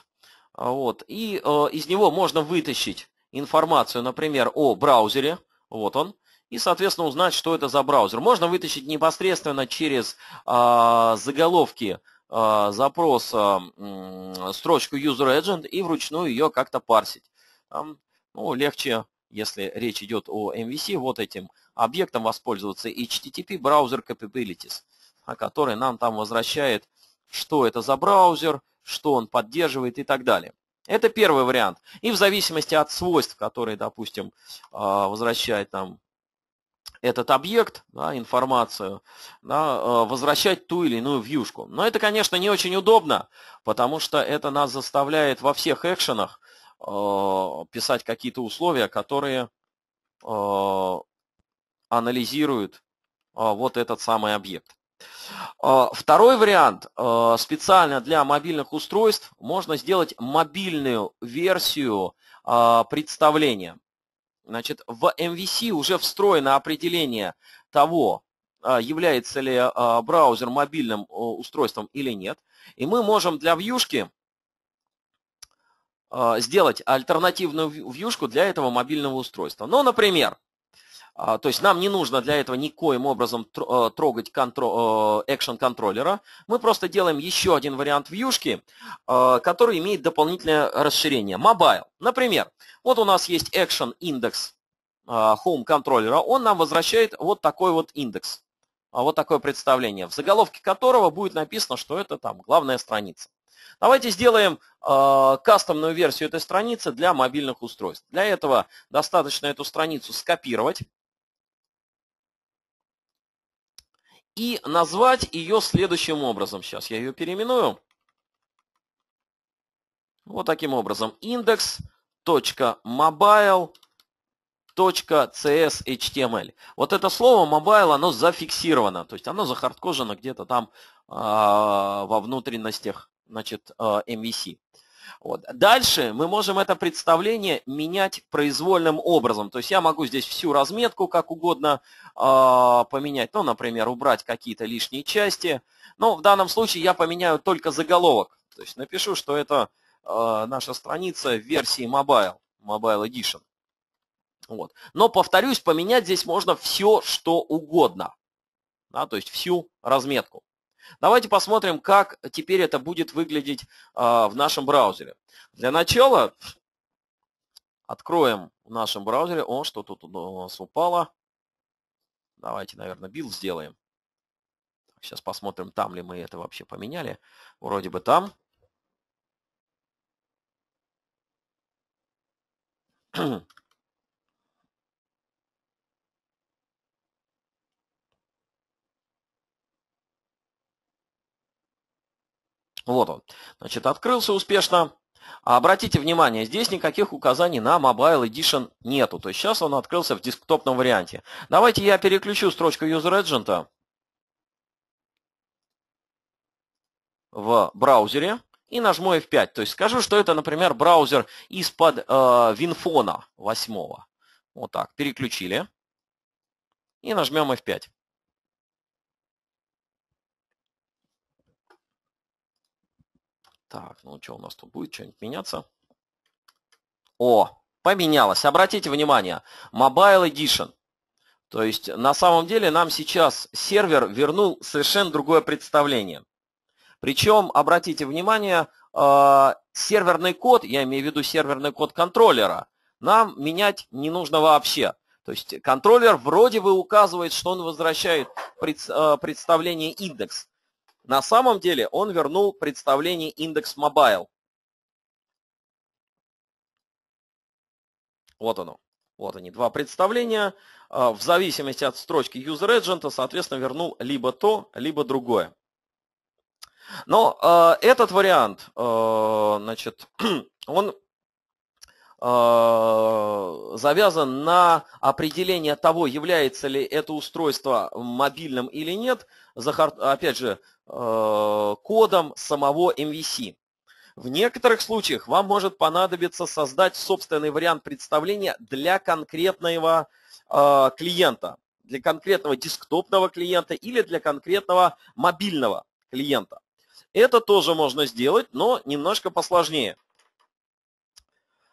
А вот. И из него можно вытащить информацию, например, о браузере. Вот он и, соответственно, узнать, что это за браузер. Можно вытащить непосредственно через э, заголовки э, запроса э, строчку User Agent и вручную ее как-то парсить. Там, ну, легче, если речь идет о MVC, вот этим объектом воспользоваться HTTP Browser Capabilities, а, который нам там возвращает, что это за браузер, что он поддерживает и так далее. Это первый вариант. И в зависимости от свойств, которые, допустим, возвращает нам этот объект, да, информацию, да, э, возвращать ту или иную вьюшку. Но это, конечно, не очень удобно, потому что это нас заставляет во всех экшенах э, писать какие-то условия, которые э, анализируют э, вот этот самый объект. Э, второй вариант. Специально для мобильных устройств можно сделать мобильную версию представления. Значит, в MVC уже встроено определение того, а, является ли а, браузер мобильным а, устройством или нет. И мы можем для вьюшки сделать альтернативную вьюшку для этого мобильного устройства. Ну, например, а, то есть нам не нужно для этого никоим образом э, трогать э, экшен контроллера. Мы просто делаем еще один вариант вьюшки, э, который имеет дополнительное расширение. Mobile. Например, вот у нас есть action индекс home контроллера. Он нам возвращает вот такой вот индекс. Вот такое представление, в заголовке которого будет написано, что это там главная страница. Давайте сделаем э, кастомную версию этой страницы для мобильных устройств. Для этого достаточно эту страницу скопировать. и назвать ее следующим образом. Сейчас я ее переименую. Вот таким образом. Index.mobile .cs.html. Эм вот это слово mobile, оно зафиксировано, то есть оно захардкожено где-то там э, во внутренностях значит, а, э, MVC. Вот. Дальше мы можем это представление менять произвольным образом. То есть я могу здесь всю разметку как угодно э, поменять. Ну, например, убрать какие-то лишние части. Но в данном случае я поменяю только заголовок. То есть напишу, что это э, наша страница в версии Mobile, Mobile Edition. Вот. Но, повторюсь, поменять здесь можно все, что угодно. Да, то есть всю разметку. Давайте посмотрим, как теперь это будет выглядеть а, в нашем браузере. Для начала откроем в нашем браузере. О, что тут у нас упало. Давайте, наверное, билд сделаем. Сейчас посмотрим, там ли мы это вообще поменяли. Вроде бы там. Вот он. Значит, открылся успешно. А обратите внимание, здесь никаких указаний на Mobile Edition нету. То есть сейчас он открылся в десктопном варианте. Давайте я переключу строчку User Agent в браузере и нажму F5. То есть скажу, что это, например, браузер из-под э, Винфона 8. Вот так, переключили. И нажмем F5. Так, ну что у нас тут будет? Что-нибудь меняться? О, поменялось. Обратите внимание, Mobile Edition. То есть на самом деле нам сейчас сервер вернул совершенно другое представление. Причем, обратите внимание, э, серверный код, я имею в виду серверный код контроллера, нам менять не нужно вообще. То есть контроллер вроде бы указывает, что он возвращает пред, э, представление индекс, на самом деле он вернул представление индекс Mobile. Вот оно. Вот они, два представления. А, в зависимости от строчки User Agent, соответственно, вернул либо то, либо другое. Но э, этот вариант, э, значит, он э, завязан на определение того, является ли это устройство мобильным или нет, опять же, э, кодом самого MVC. В некоторых случаях вам может понадобиться создать собственный вариант представления для конкретного э, клиента, для конкретного десктопного клиента или для конкретного мобильного клиента. Это тоже можно сделать, но немножко посложнее.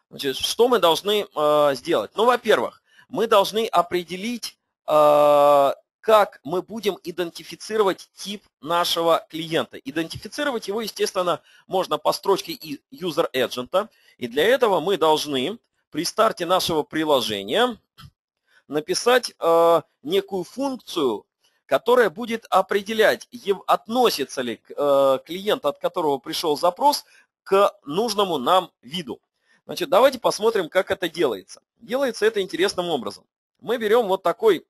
Значит, что мы должны э, сделать? Ну, во-первых, мы должны определить э, как мы будем идентифицировать тип нашего клиента. Идентифицировать его, естественно, можно по строчке и User Agent. И для этого мы должны при старте нашего приложения написать э, некую функцию, которая будет определять, относится ли э, клиент, от которого пришел запрос, к нужному нам виду. Значит, давайте посмотрим, как это делается. Делается это интересным образом. Мы берем вот такой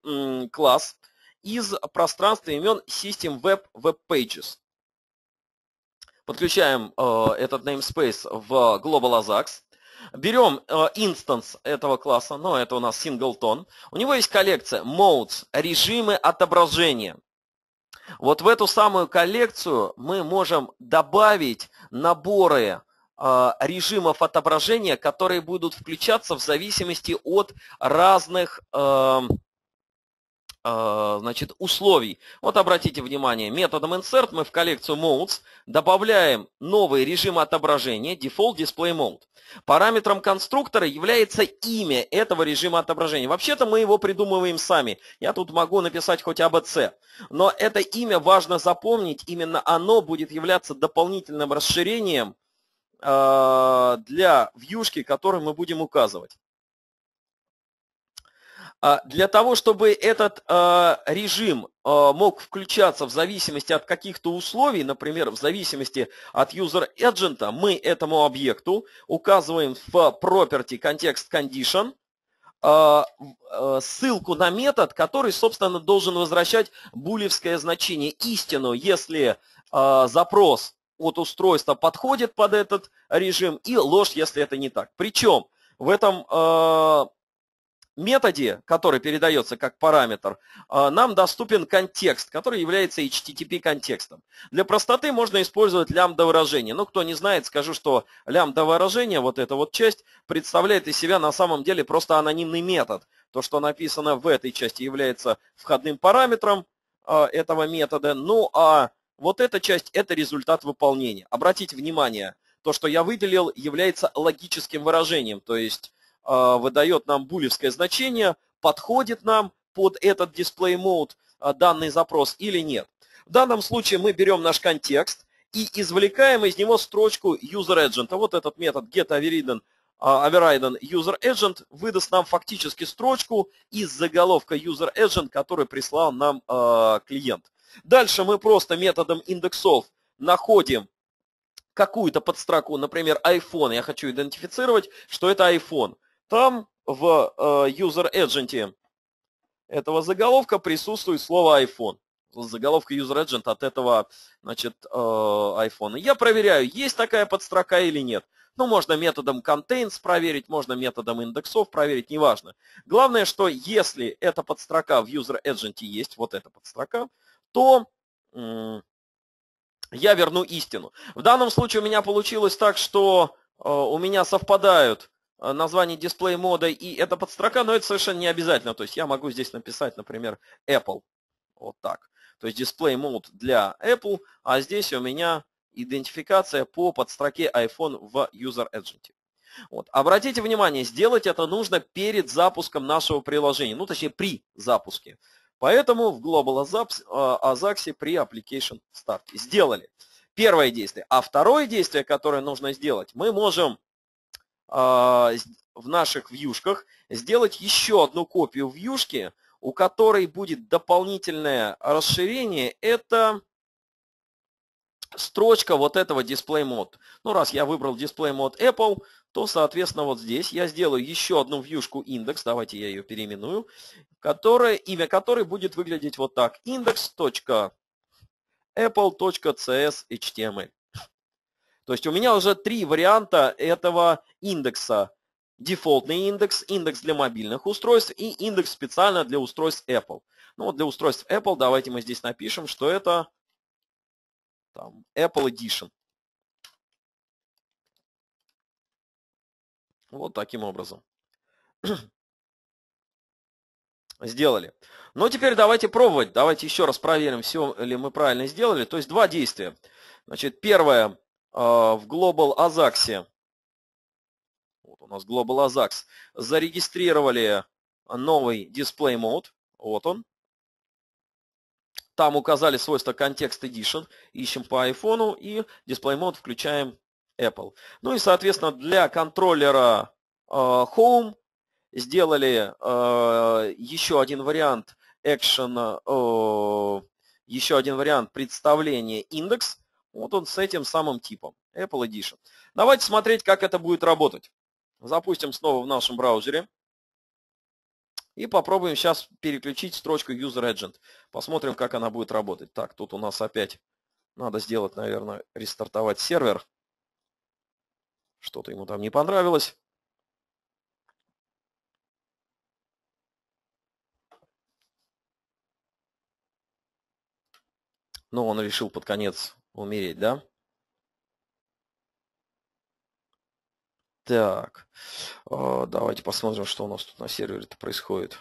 класс – из пространства имен System Web Web Pages. Подключаем э, этот namespace в Global ASAX. Берем э, инстанс этого класса, но ну, это у нас singleton. У него есть коллекция modes, режимы отображения. Вот в эту самую коллекцию мы можем добавить наборы э, режимов отображения, которые будут включаться в зависимости от разных э, Э, значит, условий. Вот обратите внимание, методом insert мы в коллекцию modes добавляем новый режим отображения default display mode. Параметром конструктора является имя этого режима отображения. Вообще-то мы его придумываем сами. Я тут могу написать хоть ABC. Но это имя важно запомнить. Именно оно будет являться дополнительным расширением э, для вьюшки, которую мы будем указывать. А, для того, чтобы этот а, режим а, мог включаться в зависимости от каких-то условий, например, в зависимости от user agent, мы этому объекту указываем в property context condition ссылку на метод, который, собственно, должен возвращать булевское значение истину, если запрос от устройства подходит под этот режим, и ложь, если это не так. Причем в этом методе, который передается как параметр, а, нам доступен контекст, который является HTTP контекстом. Для простоты можно использовать лямбда выражение. Ну, кто не знает, скажу, что лямбда выражение, вот эта вот часть, представляет из себя на самом деле просто анонимный метод. То, что написано в этой части, является входным параметром а, этого метода. Ну, а вот эта часть – это результат выполнения. Обратите внимание, то, что я выделил, является логическим выражением, то есть а, выдает нам булевское значение, подходит нам под этот дисплей mode а, данный запрос или нет. В данном случае мы берем наш контекст и извлекаем из него строчку user agent. А вот этот метод getAveriden а, overridden user agent выдаст нам фактически строчку из заголовка user agent, который прислал нам клиент. Дальше мы просто методом индексов находим какую-то подстроку, например, iPhone, я хочу идентифицировать, что это iPhone. Там в э, User Agent этого заголовка присутствует слово iPhone. Заголовка User Agent от этого значит, э, iPhone. Я проверяю, есть такая подстрока или нет. Ну, можно методом contains проверить, можно методом индексов проверить, неважно. Главное, что если эта подстрока в User Agent есть, вот эта подстрока, то я верну истину. В данном случае у меня получилось так, что э, у меня совпадают Э, название дисплей мода, и это подстрока, но это совершенно не обязательно. То есть я могу здесь написать, например, Apple. Вот так. То есть дисплей мод для Apple, а здесь у меня идентификация по подстроке iPhone в User Agent. Вот. Обратите внимание, сделать это нужно перед запуском нашего приложения, ну точнее при запуске. Поэтому в Global AZAX э, при Application Start сделали. Первое действие. А второе действие, которое нужно сделать, мы можем а, в наших вьюшках, сделать еще одну копию вьюшки, у которой будет дополнительное расширение, это строчка вот этого Display Mode. Ну, раз я выбрал Display Mode Apple, то, соответственно, вот здесь я сделаю еще одну вьюшку индекс, давайте я ее переименую, которая, имя которой будет выглядеть вот так, index.apple.cs.html. То есть у меня уже три варианта этого индекса. Дефолтный индекс, индекс для мобильных устройств и индекс специально для устройств Apple. Ну вот для устройств Apple давайте мы здесь напишем, что это там, Apple Edition. Вот таким образом. Сделали. Но ну, теперь давайте пробовать. Давайте еще раз проверим, все ли мы правильно сделали. То есть два действия. Значит, первое. А, в Global Azax. Вот у нас Global Azax. Зарегистрировали новый Display Mode, Вот он. Там указали свойства Context Edition. Ищем по iPhone и Display Mode включаем Apple. Ну и, соответственно, для контроллера а, Home сделали а, еще один вариант Action, еще один вариант представления индекс вот он с этим самым типом, Apple Edition. Давайте смотреть, как это будет работать. Запустим снова в нашем браузере. И попробуем сейчас переключить строчку User Agent. Посмотрим, как она будет работать. Так, тут у нас опять надо сделать, наверное, рестартовать сервер. Что-то ему там не понравилось. Но он решил под конец умереть, да? Так, а, давайте посмотрим, что у нас тут на сервере-то происходит.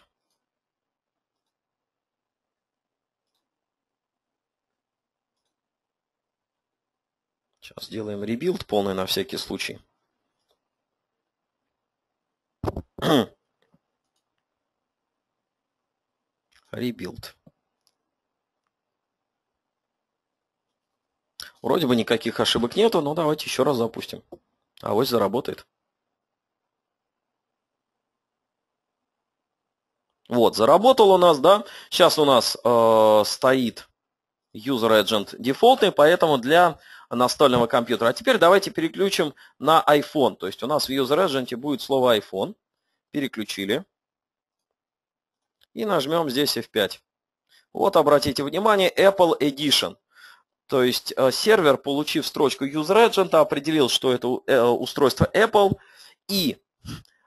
Сейчас сделаем ребилд полный на всякий случай. Ребилд. Вроде бы никаких ошибок нету, но давайте еще раз запустим. А вот заработает. Вот, заработал у нас, да. Сейчас у нас э, стоит User Agent дефолтный, поэтому для настольного компьютера. А теперь давайте переключим на iPhone. То есть у нас в User Agent будет слово iPhone. Переключили. И нажмем здесь F5. Вот, обратите внимание, Apple Edition. То есть э, сервер, получив строчку user определил, что это э, устройство Apple и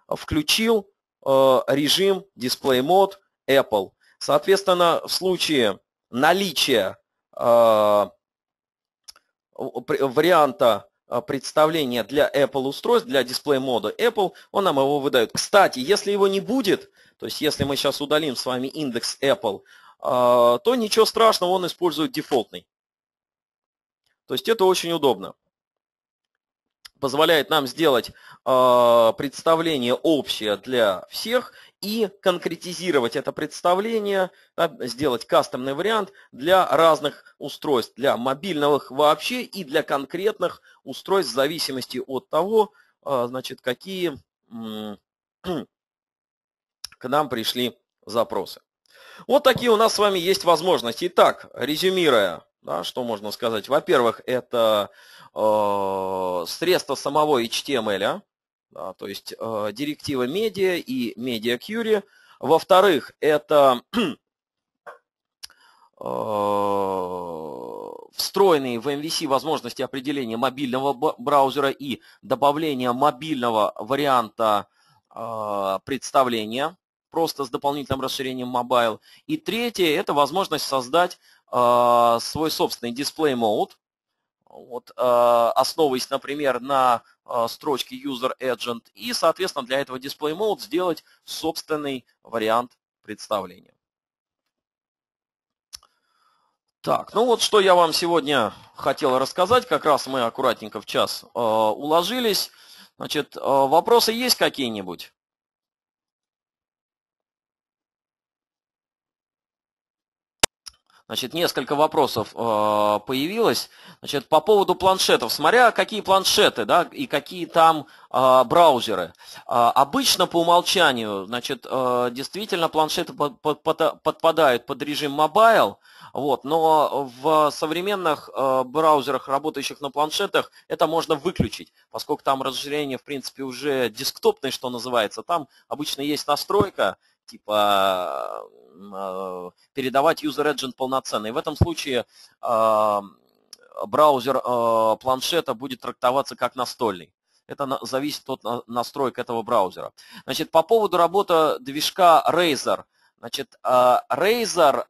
включил э, режим display mode Apple. Соответственно, в случае наличия варианта представления для Apple устройств, для display mode Apple, он нам его выдает. Кстати, если его не будет, то есть если мы сейчас удалим с вами индекс Apple, то ничего страшного, он использует дефолтный. То есть это очень удобно. Позволяет нам сделать э, представление общее для всех и конкретизировать это представление, да, сделать кастомный вариант для разных устройств, для мобильных вообще и для конкретных устройств в зависимости от того, э, значит, какие э, к нам пришли запросы. Вот такие у нас с вами есть возможности. Итак, резюмируя, да, что можно сказать? Во-первых, это э, средство самого HTML, а, да, то есть э, директива Media и Media Query. Во-вторых, это э, встроенные в MVC эм возможности определения мобильного браузера и добавления мобильного варианта э, представления, просто с дополнительным расширением mobile. И третье – это возможность создать а, свой собственный дисплей mode, вот, а, основываясь, например, на а, строчке User Agent, и, соответственно, для этого Display Mode сделать собственный вариант представления. Так, ну вот что я вам сегодня хотел рассказать, как раз мы аккуратненько в час уложились. Значит, вопросы есть какие-нибудь? Значит, несколько вопросов э, появилось. Значит, по поводу планшетов. Смотря какие планшеты, да, и какие там э, браузеры. Э, обычно по умолчанию, значит, э, действительно планшеты под, под, под, подпадают под режим мобайл. Вот, но в современных э, браузерах, работающих на планшетах, это можно выключить, поскольку там расширение, в принципе, уже десктопное, что называется. Там обычно есть настройка, типа а, передавать User Agent полноценно. в этом случае а, браузер а, планшета будет трактоваться как настольный. Это зависит от настроек этого браузера. Значит, по поводу работы движка Razer. Значит, Razer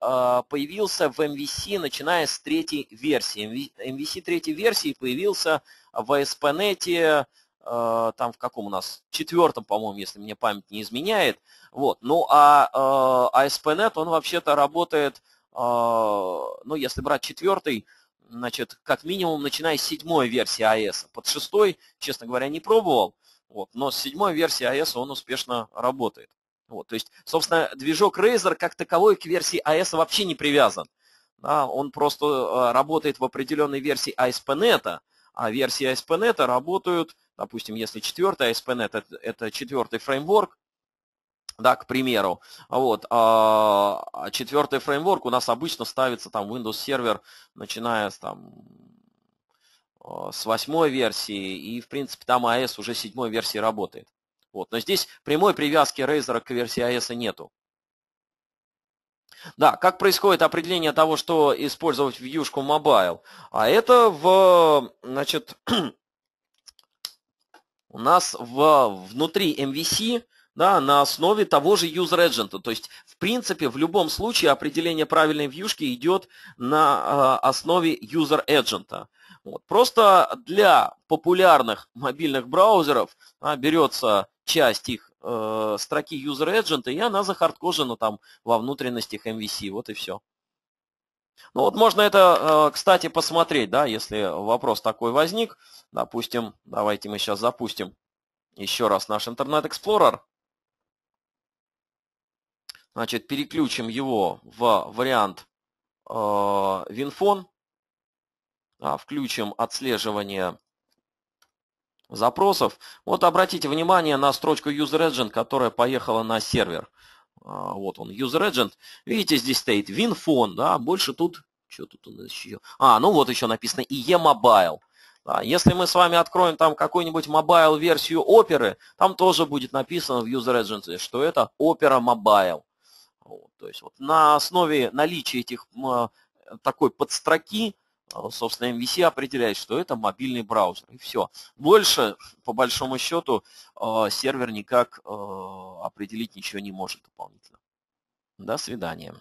появился в MVC, начиная с третьей версии. MVC третьей версии появился в ASP.NET Э, там в каком у нас, четвертом, по-моему, если мне память не изменяет. Вот. Ну а ASP.NET, э, а он вообще-то работает, э, ну если брать четвертый, значит, как минимум, начиная с седьмой версии AES. А Под шестой, честно говоря, не пробовал, вот, но с седьмой версии AES а он успешно работает. Вот, то есть, собственно, движок Razer как таковой к версии AES вообще не привязан. Да, он просто работает в определенной версии ASP.NET, а версии ASP.NET работают допустим, если четвертый ASP.NET это, это четвертый фреймворк, да, к примеру, вот, а, а четвертый фреймворк у нас обычно ставится там Windows Server, начиная с там а, с восьмой версии, и, в принципе, там AS уже седьмой версии работает. Вот. Но здесь прямой привязки Razer к версии AS нету. Да, как происходит определение того, что использовать вьюшку Mobile? А это в, значит, у нас в, внутри MVC да, на основе того же user agent. То есть, в принципе, в любом случае определение правильной вьюшки идет на а, основе user agent. Вот. Просто для популярных мобильных браузеров а, берется часть их э, строки user agent, и она захардкожена там во внутренностях MVC. Вот и все. Ну вот можно это, э, кстати, посмотреть, да, если вопрос такой возник. Допустим, давайте мы сейчас запустим еще раз наш Internet Explorer. Значит, переключим его в вариант э, WinFone. включим отслеживание запросов. Вот обратите внимание на строчку User Agent, которая поехала на сервер. А, вот он, User Agent. Видите, здесь стоит WinFone, да, больше тут... Что тут у нас еще? А, ну вот еще написано IE Mobile. Да, если мы с вами откроем там какую-нибудь мобайл-версию оперы, там тоже будет написано в User Agent, что это Opera Mobile. Вот, то есть вот на основе наличия этих а, такой подстроки а, собственно, MVC определяет, что это мобильный браузер, и все. Больше, по большому счету, а, сервер никак а, определить ничего не может дополнительно. До свидания.